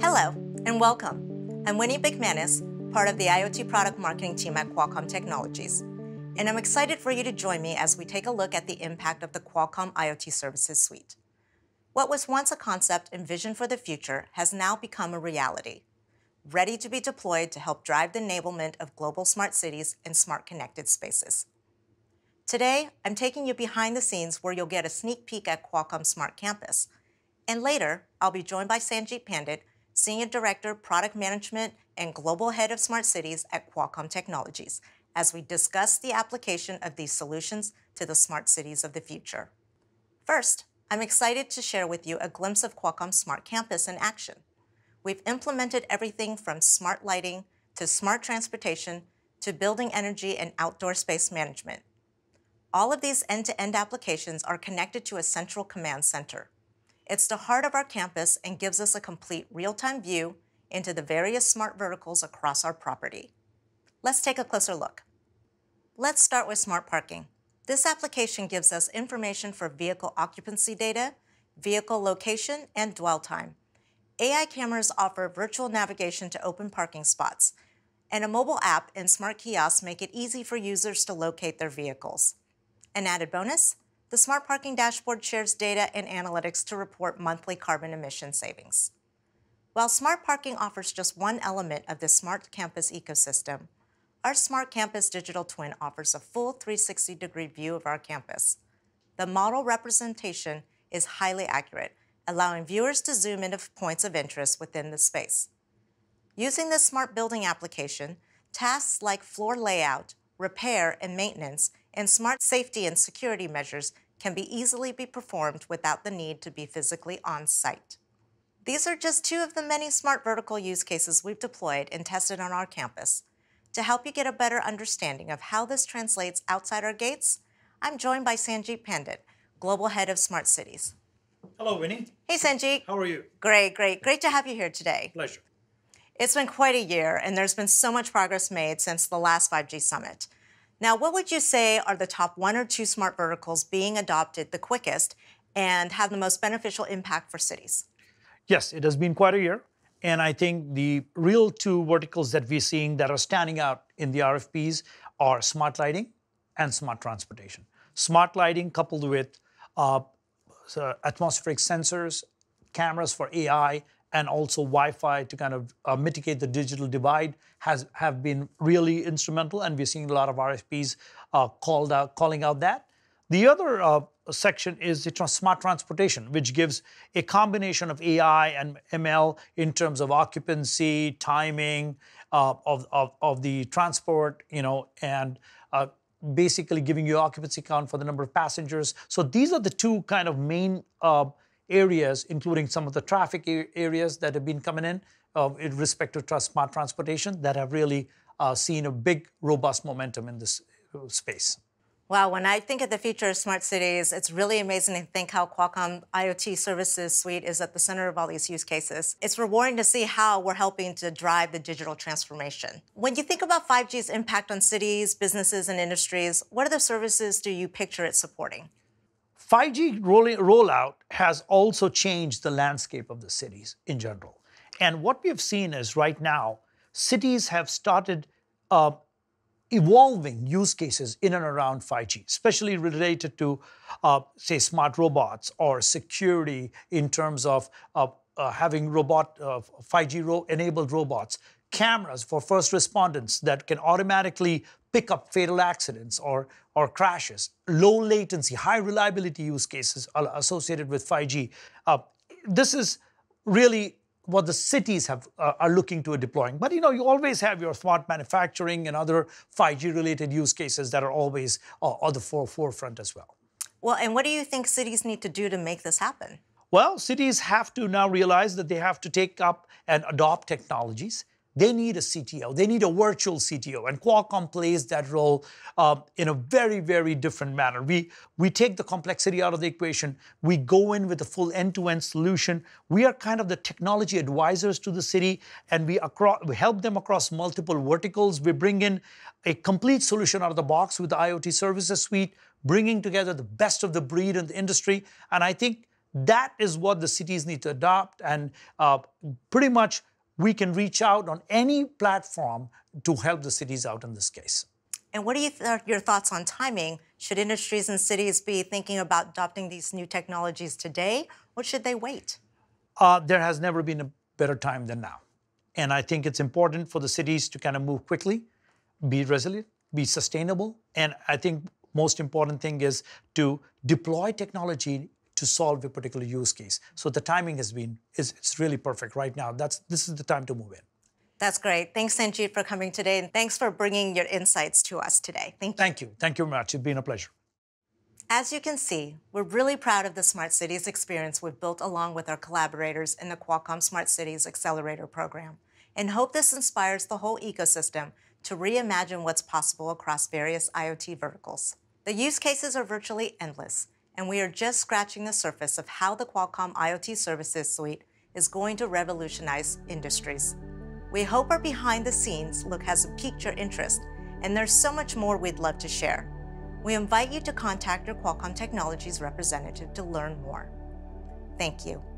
Hello and welcome. I'm Winnie McManus, part of the IoT product marketing team at Qualcomm Technologies, and I'm excited for you to join me as we take a look at the impact of the Qualcomm IoT Services Suite. What was once a concept and vision for the future has now become a reality, ready to be deployed to help drive the enablement of global smart cities and smart connected spaces. Today, I'm taking you behind the scenes where you'll get a sneak peek at Qualcomm Smart Campus, and later, I'll be joined by Sanjeev Pandit, Senior Director, Product Management and Global Head of Smart Cities at Qualcomm Technologies, as we discuss the application of these solutions to the smart cities of the future. First, I'm excited to share with you a glimpse of Qualcomm's Smart Campus in action. We've implemented everything from smart lighting to smart transportation to building energy and outdoor space management. All of these end-to-end -end applications are connected to a central command center. It's the heart of our campus and gives us a complete real-time view into the various smart verticals across our property. Let's take a closer look. Let's start with smart parking. This application gives us information for vehicle occupancy data, vehicle location, and dwell time. AI cameras offer virtual navigation to open parking spots, and a mobile app and smart kiosks make it easy for users to locate their vehicles. An added bonus, the Smart Parking Dashboard shares data and analytics to report monthly carbon emission savings. While Smart Parking offers just one element of the Smart Campus ecosystem, our Smart Campus digital twin offers a full 360 degree view of our campus. The model representation is highly accurate, allowing viewers to zoom into points of interest within the space. Using the Smart Building application, tasks like floor layout, repair, and maintenance and smart safety and security measures can be easily be performed without the need to be physically on site. These are just two of the many smart vertical use cases we've deployed and tested on our campus. To help you get a better understanding of how this translates outside our gates, I'm joined by Sanjeev Pandit, Global Head of Smart Cities. Hello, Winnie. Hey, Sanjeev. How are you? Great, great. Great to have you here today. Pleasure. It's been quite a year, and there's been so much progress made since the last 5G summit. Now, what would you say are the top one or two smart verticals being adopted the quickest and have the most beneficial impact for cities? Yes, it has been quite a year. And I think the real two verticals that we're seeing that are standing out in the RFPs are smart lighting and smart transportation. Smart lighting coupled with uh, uh atmospheric sensors, cameras for AI, and also Wi-Fi to kind of uh, mitigate the digital divide has have been really instrumental, and we're seeing a lot of RFPs uh, called out, calling out that. The other uh, section is the trans smart transportation, which gives a combination of AI and ML in terms of occupancy, timing uh, of, of, of the transport, you know, and uh, basically giving you occupancy count for the number of passengers. So these are the two kind of main uh, areas, including some of the traffic areas that have been coming in uh, in respect to smart transportation that have really uh, seen a big, robust momentum in this uh, space. Wow, when I think of the future of smart cities, it's really amazing to think how Qualcomm IoT services suite is at the center of all these use cases. It's rewarding to see how we're helping to drive the digital transformation. When you think about 5G's impact on cities, businesses, and industries, what other services do you picture it supporting? 5G rollout has also changed the landscape of the cities in general. And what we have seen is right now, cities have started uh, evolving use cases in and around 5G, especially related to, uh, say, smart robots or security in terms of uh, uh having robot 5G uh, ro enabled robots, cameras for first responders that can automatically pick up fatal accidents or, or crashes. Low latency, high reliability use cases are associated with 5G. Uh, this is really what the cities have, uh, are looking to deploying. But you know, you always have your smart manufacturing and other 5G related use cases that are always uh, on the forefront as well. Well, and what do you think cities need to do to make this happen? Well, cities have to now realize that they have to take up and adopt technologies they need a CTO. They need a virtual CTO. And Qualcomm plays that role uh, in a very, very different manner. We, we take the complexity out of the equation. We go in with a full end-to-end solution. We are kind of the technology advisors to the city, and we, across, we help them across multiple verticals. We bring in a complete solution out of the box with the IoT services suite, bringing together the best of the breed in the industry. And I think that is what the cities need to adopt and uh, pretty much – we can reach out on any platform to help the cities out in this case. And what are you th your thoughts on timing? Should industries and cities be thinking about adopting these new technologies today, or should they wait? Uh, there has never been a better time than now. And I think it's important for the cities to kind of move quickly, be resilient, be sustainable. And I think most important thing is to deploy technology to solve a particular use case. So the timing has been is it's really perfect right now. That's this is the time to move in. That's great. Thanks, Sanjeev, for coming today, and thanks for bringing your insights to us today. Thank you. Thank you. Thank you very much. It's been a pleasure. As you can see, we're really proud of the Smart Cities experience we've built along with our collaborators in the Qualcomm Smart Cities Accelerator Program, and hope this inspires the whole ecosystem to reimagine what's possible across various IoT verticals. The use cases are virtually endless, and we are just scratching the surface of how the Qualcomm IoT Services Suite is going to revolutionize industries. We hope our behind the scenes look has piqued your interest, and there's so much more we'd love to share. We invite you to contact your Qualcomm Technologies representative to learn more. Thank you.